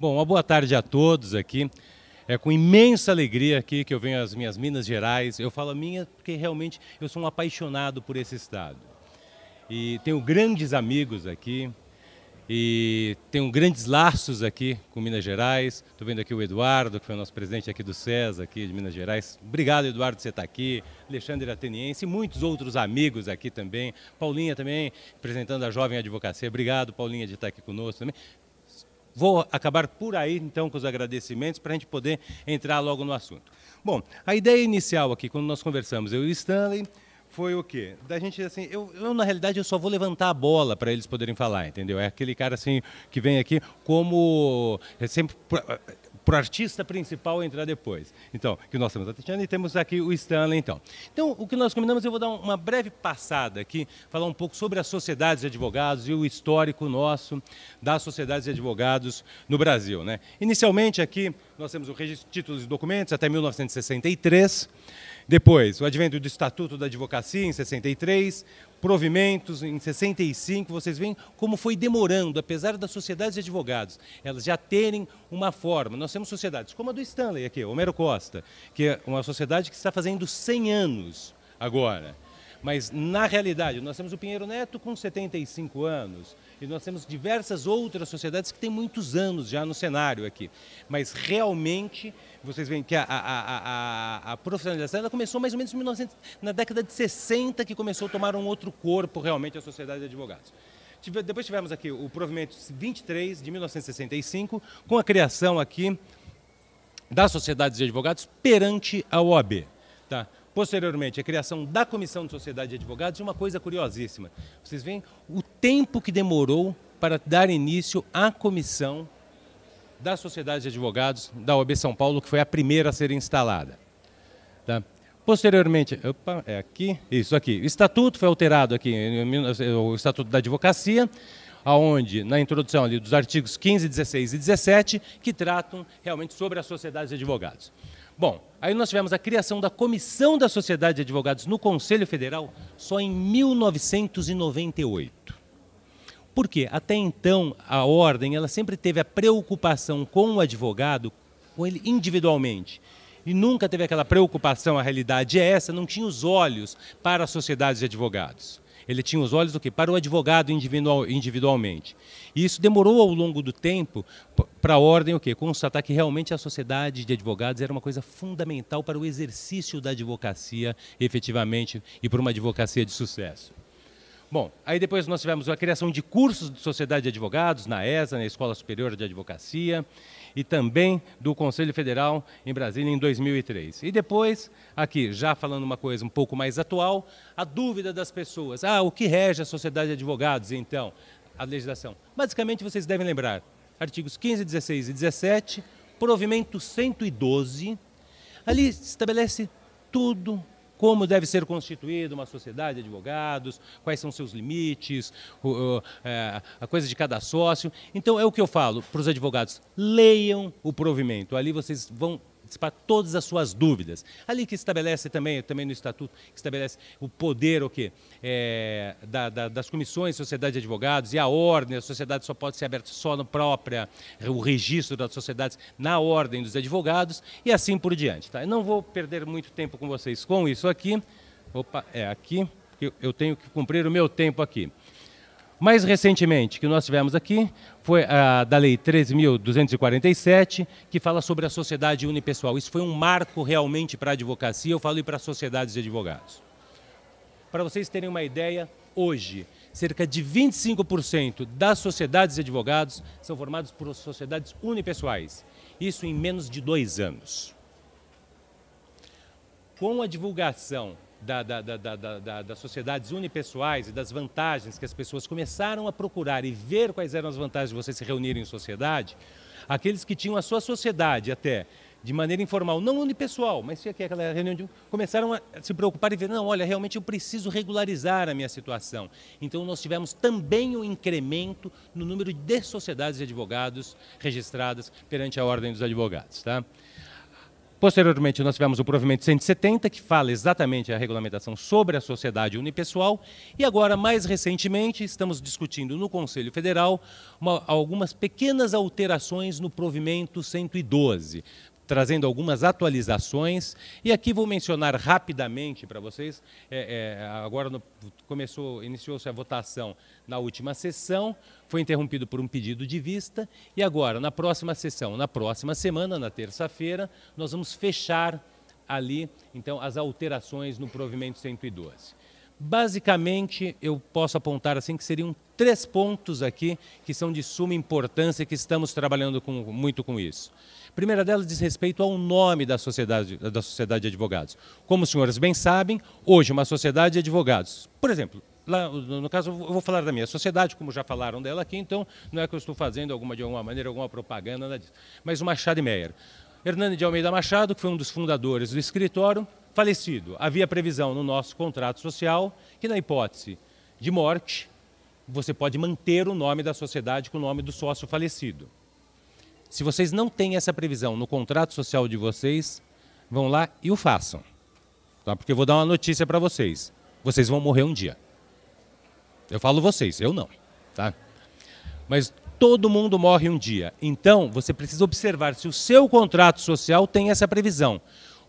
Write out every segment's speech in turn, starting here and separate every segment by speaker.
Speaker 1: Bom, uma boa tarde a todos aqui. É com imensa alegria aqui que eu venho às minhas Minas Gerais. Eu falo minha porque realmente eu sou um apaixonado por esse estado. E tenho grandes amigos aqui e tenho grandes laços aqui com Minas Gerais. Estou vendo aqui o Eduardo, que foi o nosso presidente aqui do SES, aqui de Minas Gerais. Obrigado, Eduardo, por você estar tá aqui. Alexandre Ateniense e muitos outros amigos aqui também. Paulinha também, representando a Jovem Advocacia. Obrigado, Paulinha, de estar aqui conosco também. Vou acabar por aí, então, com os agradecimentos para a gente poder entrar logo no assunto. Bom, a ideia inicial aqui, quando nós conversamos, eu e Stanley, foi o quê? Da gente, assim, eu, eu, na realidade eu só vou levantar a bola para eles poderem falar, entendeu? É aquele cara assim que vem aqui como. É sempre para o artista principal entrar depois. Então, que nós temos a Tatiana e temos aqui o Stanley, então. Então, o que nós combinamos, eu vou dar uma breve passada aqui, falar um pouco sobre as sociedades de advogados e o histórico nosso das sociedades de advogados no Brasil. Né? Inicialmente, aqui, nós temos o registro de títulos e documentos até 1963, depois, o advento do Estatuto da Advocacia, em 63, provimentos, em 65, vocês veem como foi demorando, apesar das sociedades de advogados, elas já terem uma forma. Nós temos sociedades como a do Stanley aqui, Homero Costa, que é uma sociedade que está fazendo 100 anos agora. Mas, na realidade, nós temos o Pinheiro Neto com 75 anos e nós temos diversas outras sociedades que têm muitos anos já no cenário aqui. Mas, realmente, vocês veem que a, a, a, a profissionalização ela começou mais ou menos 1900, na década de 60, que começou a tomar um outro corpo, realmente, a sociedade de advogados. Tive, depois tivemos aqui o provimento 23 de 1965, com a criação aqui das sociedades de advogados perante a OAB. Tá? Posteriormente, a criação da Comissão de Sociedade de Advogados e uma coisa curiosíssima. Vocês veem o tempo que demorou para dar início à comissão da Sociedade de Advogados da OAB São Paulo, que foi a primeira a ser instalada. Tá? Posteriormente, opa, é aqui, isso aqui. O estatuto foi alterado aqui, o estatuto da advocacia, aonde na introdução ali dos artigos 15, 16 e 17, que tratam realmente sobre a sociedade de advogados. Bom, aí nós tivemos a criação da Comissão da Sociedade de Advogados no Conselho Federal só em 1998. Por quê? Até então, a ordem ela sempre teve a preocupação com o advogado, com ele individualmente. E nunca teve aquela preocupação, a realidade é essa, não tinha os olhos para a sociedade de advogados. Ele tinha os olhos para o advogado individual, individualmente. E isso demorou ao longo do tempo para a ordem o quê? constatar que realmente a sociedade de advogados era uma coisa fundamental para o exercício da advocacia efetivamente e para uma advocacia de sucesso. Bom, aí depois nós tivemos a criação de cursos de Sociedade de Advogados, na ESA, na Escola Superior de Advocacia, e também do Conselho Federal em Brasília em 2003. E depois, aqui, já falando uma coisa um pouco mais atual, a dúvida das pessoas. Ah, o que rege a Sociedade de Advogados, então? A legislação. Basicamente, vocês devem lembrar, artigos 15, 16 e 17, provimento 112, ali se estabelece tudo como deve ser constituída uma sociedade de advogados, quais são seus limites, é, a coisa de cada sócio. Então é o que eu falo para os advogados: leiam o provimento. Ali vocês vão para todas as suas dúvidas. Ali que estabelece também, também no Estatuto, que estabelece o poder o quê? É, da, da, das comissões, sociedade de advogados e a ordem, a sociedade só pode ser aberta só no própria, o registro das sociedades na ordem dos advogados e assim por diante. Tá? Eu não vou perder muito tempo com vocês com isso aqui. Opa, é aqui, eu tenho que cumprir o meu tempo aqui. Mais recentemente, que nós tivemos aqui, foi a da Lei 13.247, que fala sobre a sociedade unipessoal. Isso foi um marco realmente para a advocacia, eu falo e para as sociedades de advogados. Para vocês terem uma ideia, hoje, cerca de 25% das sociedades de advogados são formadas por sociedades unipessoais. Isso em menos de dois anos. Com a divulgação da, da, da, das sociedades unipessoais e das vantagens que as pessoas começaram a procurar e ver quais eram as vantagens de você se reunirem em sociedade, aqueles que tinham a sua sociedade até de maneira informal, não unipessoal, mas tinha aquela reunião de... começaram a se preocupar e ver, não, olha, realmente eu preciso regularizar a minha situação. Então nós tivemos também um incremento no número de sociedades de advogados registradas perante a Ordem dos Advogados, tá? Posteriormente, nós tivemos o provimento 170, que fala exatamente a regulamentação sobre a sociedade unipessoal. E agora, mais recentemente, estamos discutindo no Conselho Federal uma, algumas pequenas alterações no provimento 112 trazendo algumas atualizações. E aqui vou mencionar rapidamente para vocês. É, é, agora no, começou, iniciou-se a votação na última sessão, foi interrompido por um pedido de vista e agora na próxima sessão, na próxima semana, na terça-feira, nós vamos fechar ali então as alterações no provimento 112. Basicamente, eu posso apontar assim que seriam três pontos aqui que são de suma importância e que estamos trabalhando com, muito com isso. primeira delas diz respeito ao nome da sociedade, da sociedade de advogados. Como os senhores bem sabem, hoje uma sociedade de advogados, por exemplo, Lá, no caso, eu vou falar da minha sociedade, como já falaram dela aqui, então não é que eu estou fazendo alguma, de alguma maneira alguma propaganda, nada disso. Mas o Machado e Meyer. Hernani de Almeida Machado, que foi um dos fundadores do escritório, falecido, havia previsão no nosso contrato social que, na hipótese de morte, você pode manter o nome da sociedade com o nome do sócio falecido. Se vocês não têm essa previsão no contrato social de vocês, vão lá e o façam. Tá? Porque eu vou dar uma notícia para vocês. Vocês vão morrer um dia. Eu falo vocês, eu não. Tá? Mas todo mundo morre um dia. Então, você precisa observar se o seu contrato social tem essa previsão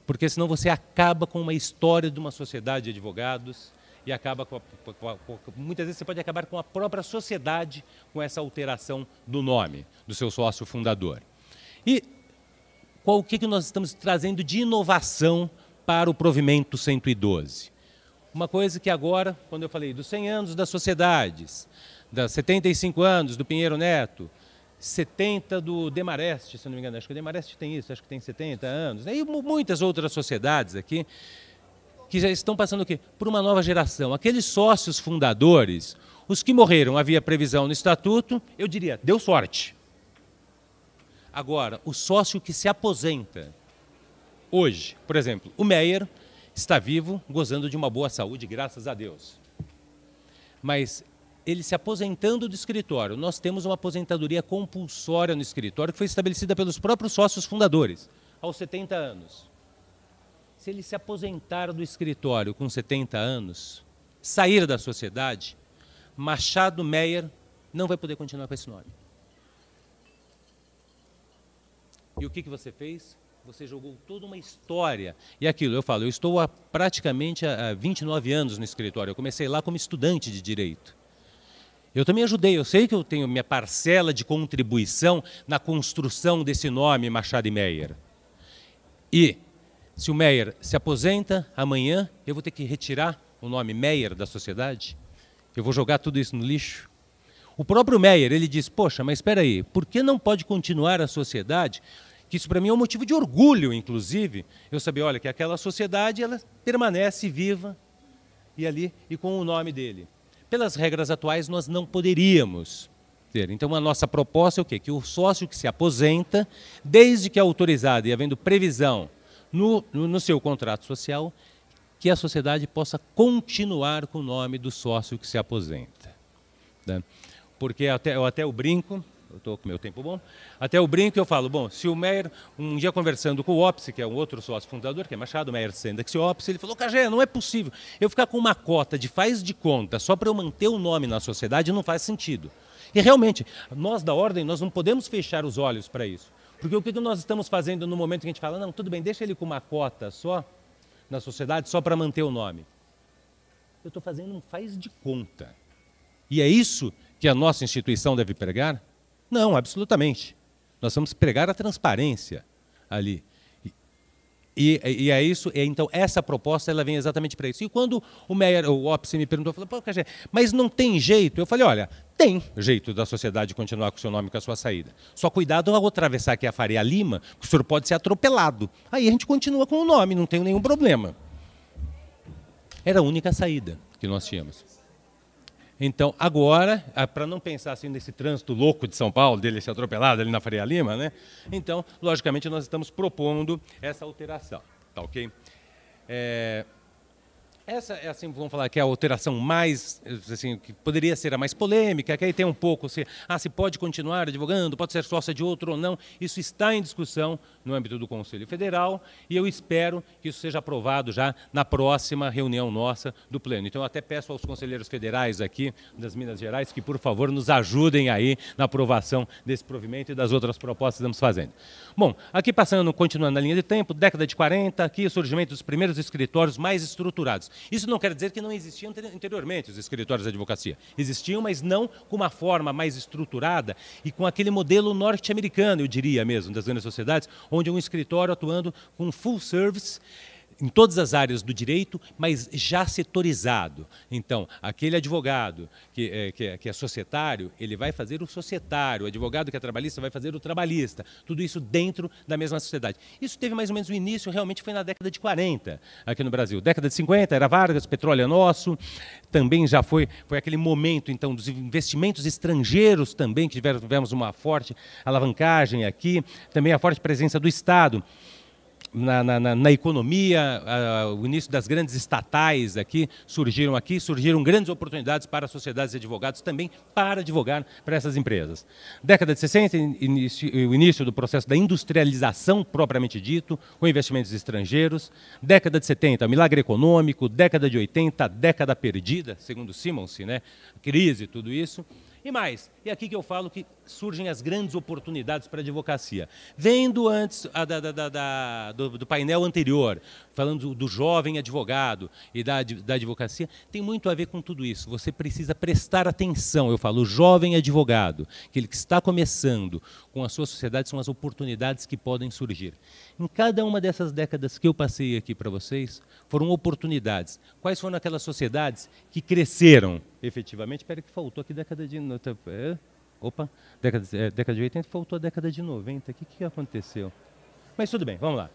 Speaker 1: porque senão você acaba com uma história de uma sociedade de advogados e acaba com, a, com, a, com a, muitas vezes você pode acabar com a própria sociedade com essa alteração do nome do seu sócio fundador. E qual o que, que nós estamos trazendo de inovação para o provimento 112? Uma coisa que agora, quando eu falei dos 100 anos das sociedades, das 75 anos do Pinheiro Neto, 70 do Demarest, se não me engano. Acho que o Demarest tem isso, acho que tem 70 anos. Né? E muitas outras sociedades aqui que já estão passando o quê? Por uma nova geração. Aqueles sócios fundadores, os que morreram, havia previsão no estatuto, eu diria, deu sorte. Agora, o sócio que se aposenta hoje, por exemplo, o Meyer está vivo, gozando de uma boa saúde, graças a Deus. Mas ele se aposentando do escritório. Nós temos uma aposentadoria compulsória no escritório que foi estabelecida pelos próprios sócios fundadores, aos 70 anos. Se ele se aposentar do escritório com 70 anos, sair da sociedade, Machado Meyer não vai poder continuar com esse nome. E o que, que você fez? Você jogou toda uma história. E aquilo, eu falo, eu estou há praticamente há 29 anos no escritório. Eu comecei lá como estudante de direito. Eu também ajudei, eu sei que eu tenho minha parcela de contribuição na construção desse nome Machado e Meyer. E se o Meyer se aposenta amanhã, eu vou ter que retirar o nome Meyer da sociedade? Eu vou jogar tudo isso no lixo? O próprio Meyer, ele diz: "Poxa, mas espera aí, por que não pode continuar a sociedade?" Que isso para mim é um motivo de orgulho, inclusive, eu saber, olha, que aquela sociedade ela permanece viva e ali e com o nome dele pelas regras atuais, nós não poderíamos ter. Então, a nossa proposta é o quê? Que o sócio que se aposenta, desde que é autorizado e havendo previsão no, no seu contrato social, que a sociedade possa continuar com o nome do sócio que se aposenta. Né? Porque até, eu até o brinco estou com meu tempo bom. Até o brinco eu falo, bom, se o Meyer, um dia conversando com o Opsi, que é um outro sócio fundador, que é Machado, Meyer Sendex e Opsi, ele falou, cajé não é possível. Eu ficar com uma cota de faz de conta só para eu manter o nome na sociedade não faz sentido. E realmente, nós da ordem, nós não podemos fechar os olhos para isso. Porque o que nós estamos fazendo no momento que a gente fala, não, tudo bem, deixa ele com uma cota só na sociedade, só para manter o nome. Eu estou fazendo um faz de conta. E é isso que a nossa instituição deve pregar? Não, absolutamente. Nós vamos pregar a transparência ali. E, e, é isso, e, então essa proposta ela vem exatamente para isso. E quando o Meyer, o Opsi me perguntou, falou, Pô, Cajé, mas não tem jeito? Eu falei, olha, tem jeito da sociedade continuar com o seu nome com a sua saída. Só cuidado ao atravessar aqui a Faria Lima, que o senhor pode ser atropelado. Aí a gente continua com o nome, não tem nenhum problema. Era a única saída que nós tínhamos. Então, agora, ah, para não pensar assim nesse trânsito louco de São Paulo, dele ser atropelado ali na Faria Lima, né? Então, logicamente, nós estamos propondo essa alteração, tá ok? É, essa é assim, vamos falar que é a alteração mais, assim, que poderia ser a mais polêmica, que aí tem um pouco se, ah, se pode continuar advogando, pode ser sócia de outro ou não, isso está em discussão no âmbito do Conselho Federal e eu espero que isso seja aprovado já na próxima reunião nossa do Pleno. Então eu até peço aos conselheiros federais aqui das Minas Gerais que, por favor, nos ajudem aí na aprovação desse provimento e das outras propostas que estamos fazendo. Bom, aqui passando, continuando na linha de tempo, década de 40, aqui o surgimento dos primeiros escritórios mais estruturados. Isso não quer dizer que não existiam anteriormente os escritórios de advocacia. Existiam, mas não com uma forma mais estruturada e com aquele modelo norte-americano, eu diria mesmo, das grandes sociedades, onde um escritório atuando com full service em todas as áreas do direito, mas já setorizado. Então, aquele advogado que é, que é, que é societário, ele vai fazer o societário, o advogado que é trabalhista vai fazer o trabalhista, tudo isso dentro da mesma sociedade. Isso teve mais ou menos o início, realmente foi na década de 40 aqui no Brasil. Década de 50 era Vargas, petróleo é nosso, também já foi, foi aquele momento então dos investimentos estrangeiros também, que tivemos uma forte alavancagem aqui, também a forte presença do Estado na, na, na, economia, uh, o início das grandes estatais aqui surgiram aqui, surgiram grandes oportunidades para sociedades e advogados também para advogar para essas empresas. Década de 60, inicio, eh, o início do processo da industrialização propriamente dito, com investimentos estrangeiros. Década de 70, milagre econômico. Década de 80, década perdida, segundo Simonsi, né? crise, tudo isso. E mais, é aqui que eu falo que surgem as grandes oportunidades para a advocacia. Vendo antes a, da, da, da, do, do, painel anterior, falando do, do jovem advogado e da, advocacia, tem muito a ver com tudo isso. Você precisa prestar atenção. Eu falo, o jovem advogado, aquele que está começando com a sua sociedade, são as oportunidades que podem surgir. Em cada uma dessas décadas que eu passei aqui para vocês, foram oportunidades. Quais foram aquelas sociedades que cresceram? efetivamente, espera que faltou aqui década de. Tá, é, opa, década, é, década de 80 faltou a década de 90. O que, que aconteceu? Mas tudo bem, vamos lá.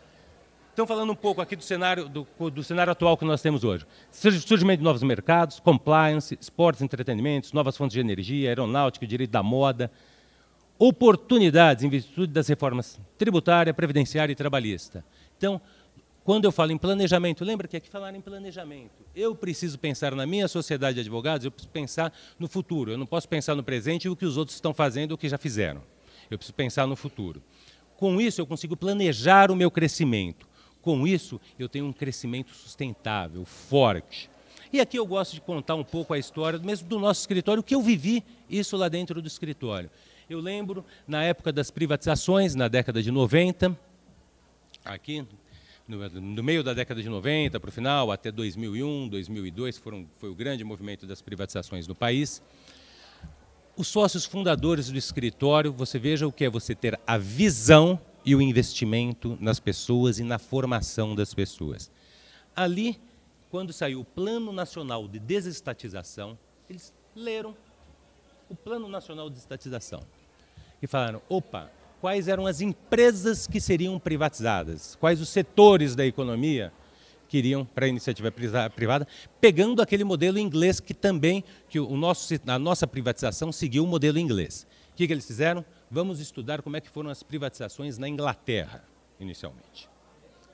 Speaker 1: Então, falando um pouco aqui do cenário, do, do cenário atual que nós temos hoje. Surgimento de novos mercados, compliance, esportes, entretenimentos, novas fontes de energia, aeronáutica, direito da moda, oportunidades em virtude das reformas tributária, previdenciária e trabalhista. Então, quando eu falo em planejamento, lembra que aqui falaram em planejamento. Eu preciso pensar na minha sociedade de advogados, eu preciso pensar no futuro. Eu não posso pensar no presente e o que os outros estão fazendo, o que já fizeram. Eu preciso pensar no futuro. Com isso, eu consigo planejar o meu crescimento. Com isso, eu tenho um crescimento sustentável, forte. E aqui eu gosto de contar um pouco a história, mesmo do nosso escritório, o que eu vivi isso lá dentro do escritório. Eu lembro, na época das privatizações, na década de 90, aqui, no, no meio da década de 90 para o final, até 2001, 2002, foram, foi o grande movimento das privatizações no país. Os sócios fundadores do escritório, você veja o que é você ter a visão e o investimento nas pessoas e na formação das pessoas. Ali, quando saiu o Plano Nacional de Desestatização, eles leram o Plano Nacional de Estatização e falaram: opa, quais eram as empresas que seriam privatizadas, quais os setores da economia que iriam para a iniciativa privada, pegando aquele modelo inglês que também, que o nosso, a nossa privatização seguiu o modelo inglês. O que, que eles fizeram? Vamos estudar como é que foram as privatizações na Inglaterra, inicialmente.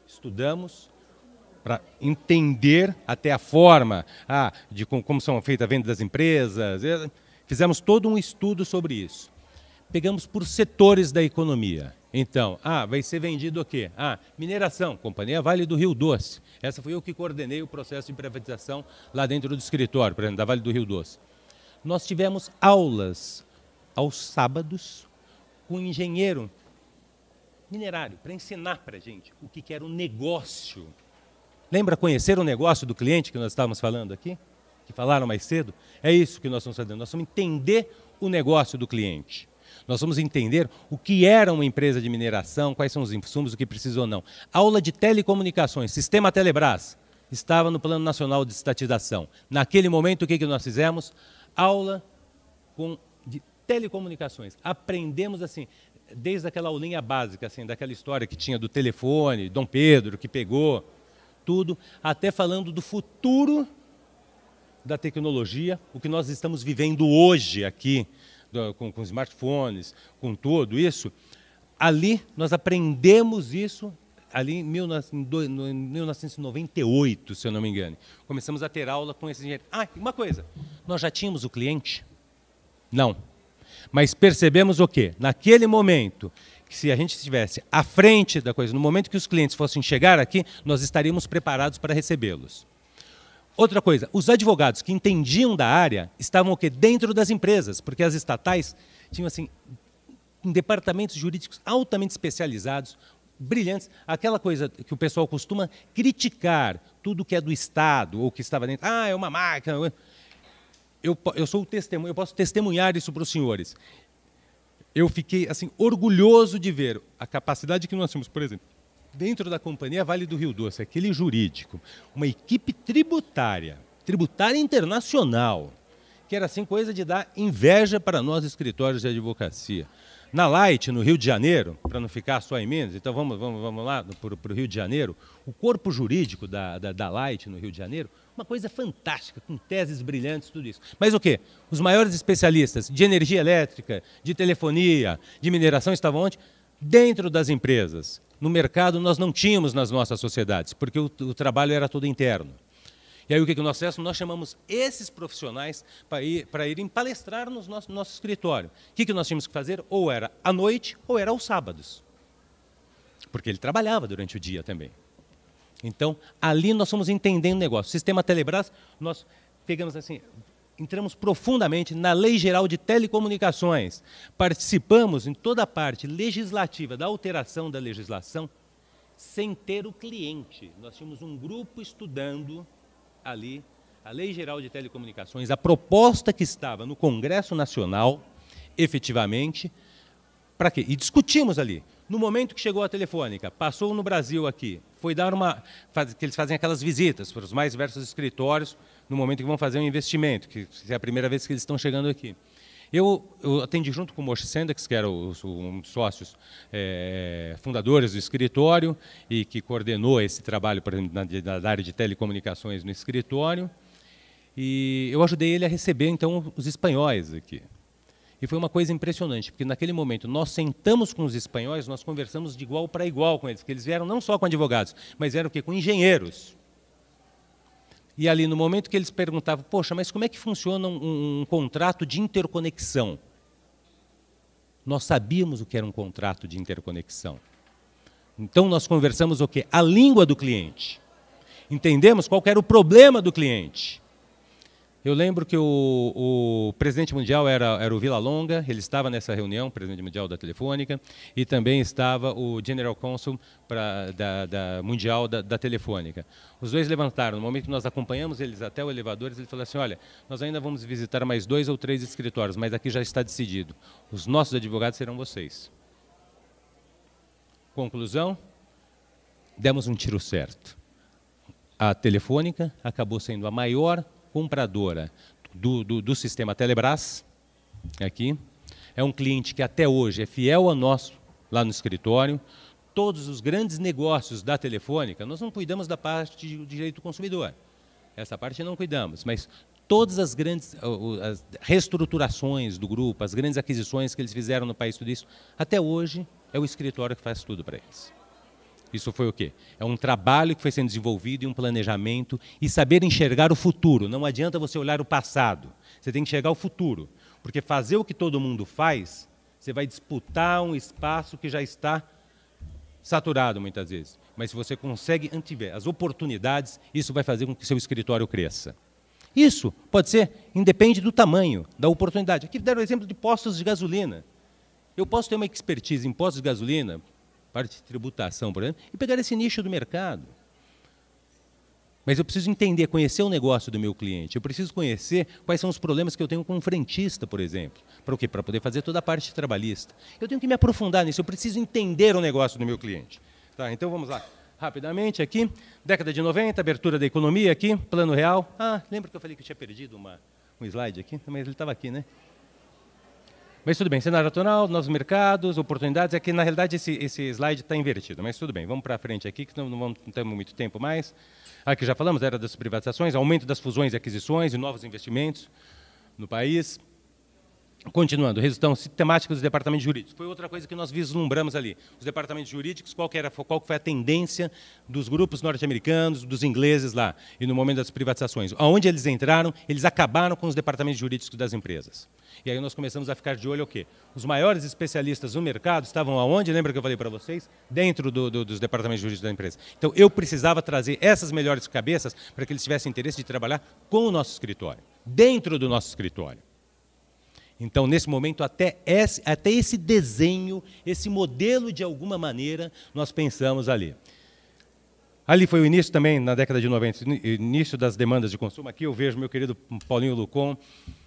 Speaker 1: Estudamos, para entender até a forma ah, de como, como são feitas a venda das empresas. Eh, fizemos todo um estudo sobre isso pegamos por setores da economia. Então, ah, vai ser vendido o quê? Ah, mineração, Companhia Vale do Rio Doce. Essa foi eu que coordenei o processo de privatização lá dentro do escritório, por exemplo, da Vale do Rio Doce. Nós tivemos aulas aos sábados com um engenheiro minerário para ensinar para a gente o que era o um negócio. Lembra conhecer o negócio do cliente que nós estávamos falando aqui? Que falaram mais cedo? É isso que nós estamos fazendo. Nós vamos entender o negócio do cliente. Nós vamos entender o que era uma empresa de mineração, quais são os insumos, o que precisa ou não. Aula de telecomunicações, sistema Telebrás, estava no Plano Nacional de Estatização. Naquele momento, o que, que nós fizemos? Aula com, de telecomunicações. Aprendemos assim, desde aquela aulinha básica, assim, daquela história que tinha do telefone, Dom Pedro, que pegou, tudo, até falando do futuro da tecnologia, o que nós estamos vivendo hoje aqui do, com, com smartphones, com tudo isso, ali nós aprendemos isso ali em 1998, se eu não me engano. Começamos a ter aula com esses engenheiros. Ah, uma coisa, nós já tínhamos o cliente? Não. Mas percebemos o quê? Naquele momento, que se a gente estivesse à frente da coisa, no momento que os clientes fossem chegar aqui, nós estaríamos preparados para recebê-los. Outra coisa, os advogados que entendiam da área estavam o quê? Dentro das empresas, porque as estatais tinham assim departamentos jurídicos altamente especializados, brilhantes, aquela coisa que o pessoal costuma criticar, tudo que é do Estado ou que estava dentro. Ah, é uma máquina. Eu, eu sou o testemunho, eu posso testemunhar isso para os senhores. Eu fiquei assim orgulhoso de ver a capacidade que nós temos, por exemplo, dentro da companhia Vale do Rio Doce, aquele jurídico, uma equipe tributária, tributária internacional, que era assim coisa de dar inveja para nós escritórios de advocacia. Na Light, no Rio de Janeiro, para não ficar só em Minas, então vamos, vamos, vamos lá para o Rio de Janeiro, o corpo jurídico da, da, da Light no Rio de Janeiro, uma coisa fantástica, com teses brilhantes, tudo isso. Mas o quê? Os maiores especialistas de energia elétrica, de telefonia, de mineração estavam onde? Dentro das empresas, no mercado nós não tínhamos nas nossas sociedades, porque o, o trabalho era todo interno. E aí o que, que nós fizemos? Nós chamamos esses profissionais para, ir, para irem palestrar no nosso, nosso escritório. O que, que nós tínhamos que fazer? Ou era à noite ou era aos sábados. Porque ele trabalhava durante o dia também. Então, ali nós fomos entendendo o negócio. Sistema Telebrás, nós pegamos assim, entramos profundamente na Lei Geral de Telecomunicações, participamos em toda a parte legislativa da alteração da legislação sem ter o cliente. Nós tínhamos um grupo estudando ali a Lei Geral de Telecomunicações, a proposta que estava no Congresso Nacional, efetivamente, para quê? E discutimos ali. No momento que chegou a telefônica, passou no Brasil aqui, foi dar uma. que eles fazem aquelas visitas para os mais diversos escritórios no momento que vão fazer um investimento, que é a primeira vez que eles estão chegando aqui. Eu, eu atendi junto com o Moshe Sendex, que era os um dos sócios é, fundadores do escritório e que coordenou esse trabalho, por exemplo, na, na área de telecomunicações no escritório. E eu ajudei ele a receber, então, os espanhóis aqui. E foi uma coisa impressionante, porque naquele momento nós sentamos com os espanhóis, nós conversamos de igual para igual com eles, que eles vieram não só com advogados, mas vieram o quê? com engenheiros. E ali, no momento que eles perguntavam, poxa, mas como é que funciona um, um contrato de interconexão? Nós sabíamos o que era um contrato de interconexão. Então, nós conversamos o quê? A língua do cliente. Entendemos qual era o problema do cliente. Eu lembro que o, o, presidente mundial era, era o Vila Longa, ele estava nessa reunião, presidente mundial da Telefônica, e também estava o general consul pra, da, da, mundial da, da, Telefônica. Os dois levantaram, no momento que nós acompanhamos eles até o elevador, ele falou assim, olha, nós ainda vamos visitar mais dois ou três escritórios, mas aqui já está decidido, os nossos advogados serão vocês. Conclusão, demos um tiro certo. A Telefônica acabou sendo a maior compradora do, do, do sistema Telebrás, aqui. É um cliente que até hoje é fiel ao nosso lá no escritório. Todos os grandes negócios da Telefônica, nós não cuidamos da parte de direito do consumidor. Essa parte não cuidamos, mas todas as grandes as reestruturações do grupo, as grandes aquisições que eles fizeram no país, tudo isso, até hoje é o escritório que faz tudo para eles. Isso foi o quê? É um trabalho que foi sendo desenvolvido e um planejamento e saber enxergar o futuro. Não adianta você olhar o passado. Você tem que enxergar o futuro. Porque fazer o que todo mundo faz, você vai disputar um espaço que já está saturado muitas vezes. Mas se você consegue antever as oportunidades, isso vai fazer com que seu escritório cresça. Isso pode ser, independe do tamanho, da oportunidade. Aqui deram o exemplo de postos de gasolina. Eu posso ter uma expertise em postos de gasolina, parte de tributação, por exemplo, e pegar esse nicho do mercado. Mas eu preciso entender, conhecer o negócio do meu cliente. Eu preciso conhecer quais são os problemas que eu tenho com um frentista, por exemplo. Para o quê? Para poder fazer toda a parte trabalhista. Eu tenho que me aprofundar nisso, eu preciso entender o negócio do meu cliente. Tá, então vamos lá. Rapidamente aqui. Década de 90, abertura da economia aqui, plano real. Ah, lembra que eu falei que eu tinha perdido uma, um slide aqui? Mas ele estava aqui, né? Mas tudo bem, cenário atual, novos mercados, oportunidades. É que, na realidade, esse, esse slide está invertido, mas tudo bem, vamos para frente aqui, que não, não, vamos, não temos muito tempo mais. Aqui já falamos, era das privatizações, aumento das fusões e aquisições e novos investimentos no país. Continuando, resultados sistemática dos departamentos jurídicos. Foi outra coisa que nós vislumbramos ali. Os departamentos jurídicos, qual, era, qual foi a tendência dos grupos norte-americanos, dos ingleses lá, e no momento das privatizações. Aonde eles entraram, eles acabaram com os departamentos jurídicos das empresas. E aí nós começamos a ficar de olho o quê? Os maiores especialistas no mercado estavam aonde? Lembra que eu falei para vocês? Dentro do, do, dos departamentos jurídicos da empresa. Então eu precisava trazer essas melhores cabeças para que eles tivessem interesse de trabalhar com o nosso escritório, dentro do nosso escritório. Então, nesse momento, até esse, até esse desenho, esse modelo, de alguma maneira, nós pensamos ali. Ali foi o início também, na década de 90, início das demandas de consumo. Aqui eu vejo meu querido Paulinho Lucon,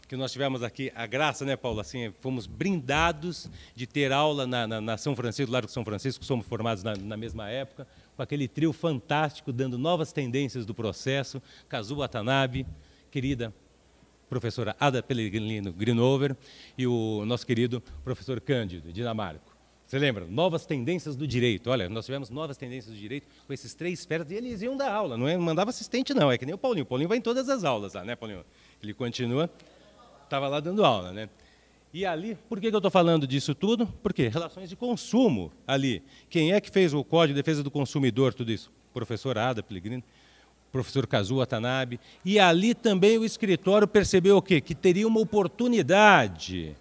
Speaker 1: que nós tivemos aqui a graça, né, Paulo? Assim, fomos brindados de ter aula na, na, na São Francisco, Largo São Francisco, somos formados na, na, mesma época, com aquele trio fantástico, dando novas tendências do processo. Kazu Watanabe, querida, professora Ada Pellegrino Grinover e o nosso querido professor Cândido Dinamarco. Você lembra? Novas tendências do direito. Olha, nós tivemos novas tendências do direito com esses três feras e eles iam dar aula, não é, mandava assistente não, é que nem o Paulinho. O Paulinho vai em todas as aulas lá, né, Paulinho? Ele continua, estava lá dando aula, né? E ali, por que, eu estou falando disso tudo? Porque relações de consumo ali. Quem é que fez o Código de Defesa do Consumidor, tudo isso? Professor Ada Pellegrino professor Kazuo Watanabe, e ali também o escritório percebeu o quê? Que teria uma oportunidade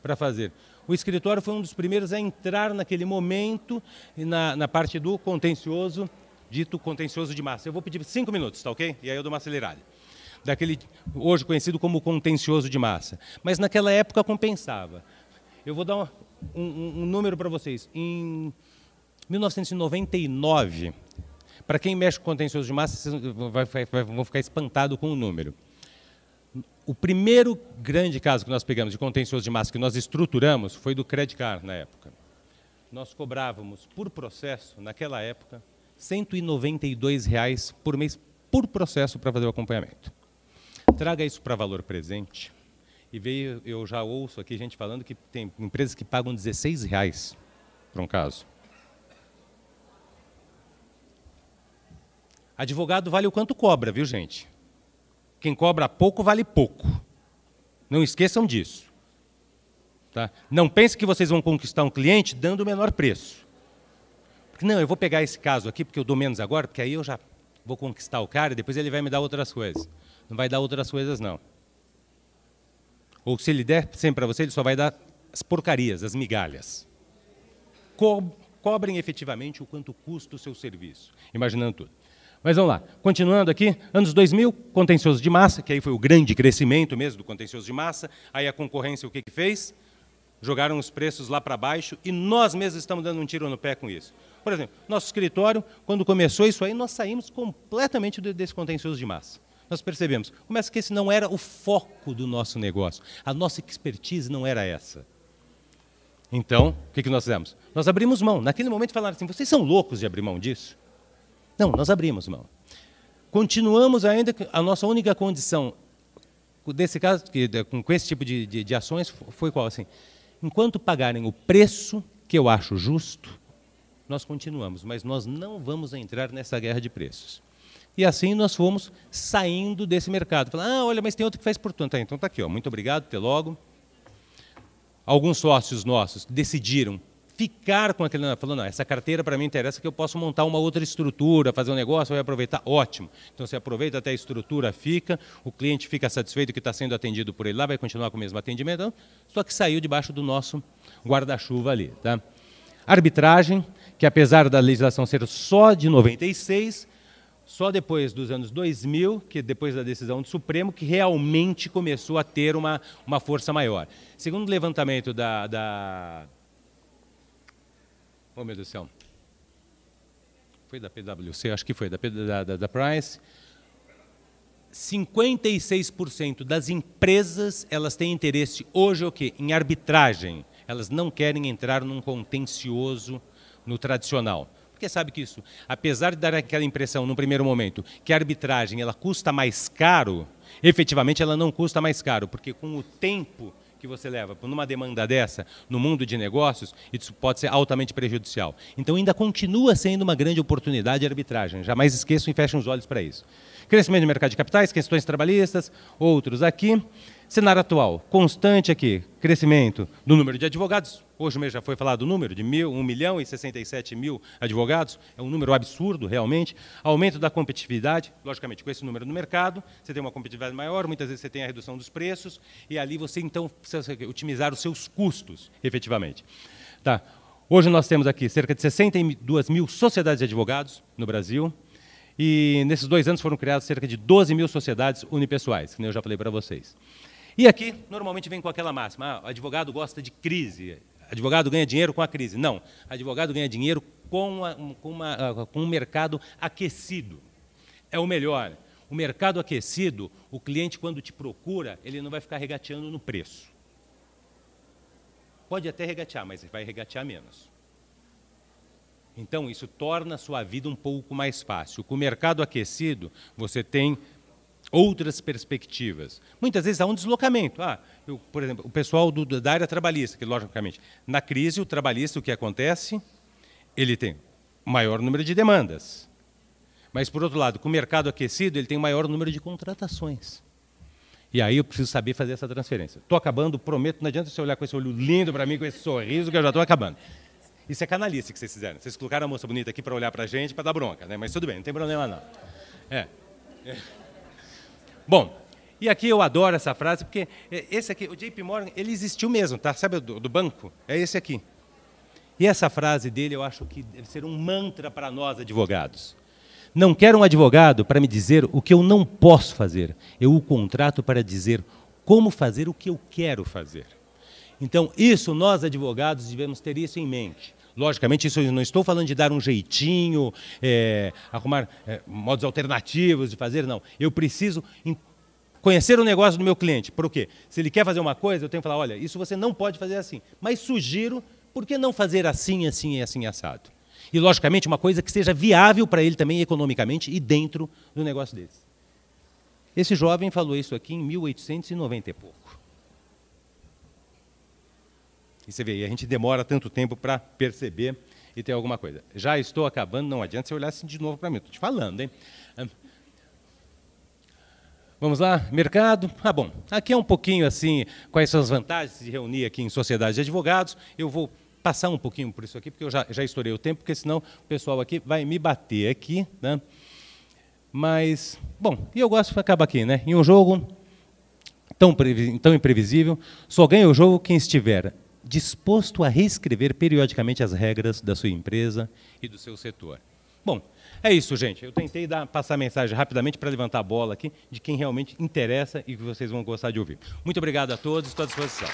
Speaker 1: para fazer. O escritório foi um dos primeiros a entrar naquele momento na, na parte do contencioso, dito contencioso de massa. Eu vou pedir cinco minutos, tá ok? E aí eu dou uma acelerada. Daquele hoje conhecido como contencioso de massa. Mas naquela época compensava. Eu vou dar um, um, um número para vocês. Em 1999, para quem mexe com contencioso de massa, vocês vão ficar espantados com o número. O primeiro grande caso que nós pegamos de contencioso de massa que nós estruturamos foi do Credit Card na época. Nós cobrávamos por processo, naquela época, R$ 192,00 por mês por processo para fazer o acompanhamento. Traga isso para valor presente. E veio, eu já ouço aqui gente falando que tem empresas que pagam R$ 16,00 para um caso. Advogado vale o quanto cobra, viu, gente? Quem cobra pouco vale pouco. Não esqueçam disso. Tá? Não pense que vocês vão conquistar um cliente dando o menor preço. Porque, não, eu vou pegar esse caso aqui porque eu dou menos agora, porque aí eu já vou conquistar o cara e depois ele vai me dar outras coisas. Não vai dar outras coisas, não. Ou se ele der sempre para você, ele só vai dar as porcarias, as migalhas. Co cobrem efetivamente o quanto custa o seu serviço, imaginando tudo. Mas vamos lá, continuando aqui, anos 2000, contencioso de massa, que aí foi o grande crescimento mesmo do contencioso de massa, aí a concorrência o que, que fez? Jogaram os preços lá para baixo e nós mesmos estamos dando um tiro no pé com isso. Por exemplo, nosso escritório, quando começou isso aí, nós saímos completamente desse contencioso de massa. Nós percebemos, começa que esse não era o foco do nosso negócio, a nossa expertise não era essa. Então, o que, que nós fizemos? Nós abrimos mão. Naquele momento falaram assim, vocês são loucos de abrir mão disso? Não, nós abrimos mão. Continuamos ainda, a nossa única condição, desse caso, com esse tipo de, de, de ações, foi qual? Assim, enquanto pagarem o preço que eu acho justo, nós continuamos, mas nós não vamos entrar nessa guerra de preços. E assim nós fomos saindo desse mercado. Falando, ah, olha, mas tem outro que faz por tanto. Tá, então está aqui, ó, muito obrigado, até logo. Alguns sócios nossos decidiram ficar com aquele falando, não, essa carteira para mim interessa que eu posso montar uma outra estrutura, fazer um negócio, vai aproveitar, ótimo. Então você aproveita até a estrutura fica, o cliente fica satisfeito que está sendo atendido por ele lá, vai continuar com o mesmo atendimento, só que saiu debaixo do nosso guarda-chuva ali, tá? Arbitragem, que apesar da legislação ser só de 96, só depois dos anos 2000, que depois da decisão do Supremo, que realmente começou a ter uma, uma força maior. Segundo o levantamento da, da Oh, meu Deus do céu. Foi da PwC, acho que foi, da, da, da Price. 56% das empresas elas têm interesse hoje é o quê? Em arbitragem. Elas não querem entrar num contencioso no tradicional. Porque sabe que isso, apesar de dar aquela impressão no primeiro momento que a arbitragem ela custa mais caro, efetivamente ela não custa mais caro, porque com o tempo que você leva numa uma demanda dessa no mundo de negócios, isso pode ser altamente prejudicial. Então ainda continua sendo uma grande oportunidade de arbitragem. Jamais esqueçam e fechem os olhos para isso. Crescimento do mercado de capitais, questões trabalhistas, outros aqui. Cenário atual, constante aqui, crescimento do número de advogados. Hoje mesmo já foi falado o número de 1 milhão e 67 mil advogados. É um número absurdo, realmente. Aumento da competitividade, logicamente, com esse número no mercado, você tem uma competitividade maior, muitas vezes você tem a redução dos preços, e ali você, então, precisa otimizar os seus custos, efetivamente. Tá. Hoje nós temos aqui cerca de 62 mil sociedades de advogados no Brasil, e nesses dois anos foram criadas cerca de 12 mil sociedades unipessoais, que eu já falei para vocês. E aqui, normalmente, vem com aquela máxima: ah, advogado gosta de crise, advogado ganha dinheiro com a crise. Não, advogado ganha dinheiro com, a, com, uma, ah, com um mercado aquecido. É o melhor. O mercado aquecido, o cliente, quando te procura, ele não vai ficar regateando no preço. Pode até regatear, mas vai regatear menos. Então, isso torna a sua vida um pouco mais fácil. Com o mercado aquecido, você tem outras perspectivas. Muitas vezes há um deslocamento. Ah, eu, por exemplo, o pessoal do, da área trabalhista, que logicamente, na crise, o trabalhista, o que acontece? Ele tem maior número de demandas. Mas, por outro lado, com o mercado aquecido, ele tem maior número de contratações. E aí eu preciso saber fazer essa transferência. Estou acabando, prometo, não adianta você olhar com esse olho lindo para mim, com esse sorriso, que eu já estou acabando. Isso é canalice que vocês fizeram. Vocês colocaram a moça bonita aqui para olhar para a gente, para dar bronca, né? Mas tudo bem, não tem problema não. É. é. Bom, e aqui eu adoro essa frase, porque é, esse aqui, o JP Morgan, ele existiu mesmo, tá? Sabe do, do banco? É esse aqui. E essa frase dele eu acho que deve ser um mantra para nós advogados. Não quero um advogado para me dizer o que eu não posso fazer. Eu o contrato para dizer como fazer o que eu quero fazer. Então, isso nós advogados devemos ter isso em mente. Logicamente, isso eu não estou falando de dar um jeitinho, é, arrumar é, modos alternativos de fazer, não. Eu preciso conhecer o negócio do meu cliente. Por quê? Se ele quer fazer uma coisa, eu tenho que falar, olha, isso você não pode fazer assim. Mas sugiro, por que não fazer assim, assim e assim assado? E, logicamente, uma coisa que seja viável para ele também economicamente e dentro do negócio deles. Esse jovem falou isso aqui em 1890 e pouco. E você vê, a gente demora tanto tempo para perceber e ter alguma coisa. Já estou acabando, não adianta você olhar assim de novo para mim, estou te falando, hein? Vamos lá, mercado. Ah, bom, aqui é um pouquinho assim, quais são as vantagens de reunir aqui em Sociedade de Advogados. Eu vou passar um pouquinho por isso aqui, porque eu já, já estourei o tempo, porque senão o pessoal aqui vai me bater aqui. Né? Mas, bom, e eu gosto que acabar aqui, né? Em um jogo tão, tão imprevisível, só ganha o jogo quem estiver disposto a reescrever periodicamente as regras da sua empresa e do seu setor. Bom, é isso, gente. Eu tentei dar, passar a mensagem rapidamente para levantar a bola aqui de quem realmente interessa e que vocês vão gostar de ouvir. Muito obrigado a todos, estou à disposição.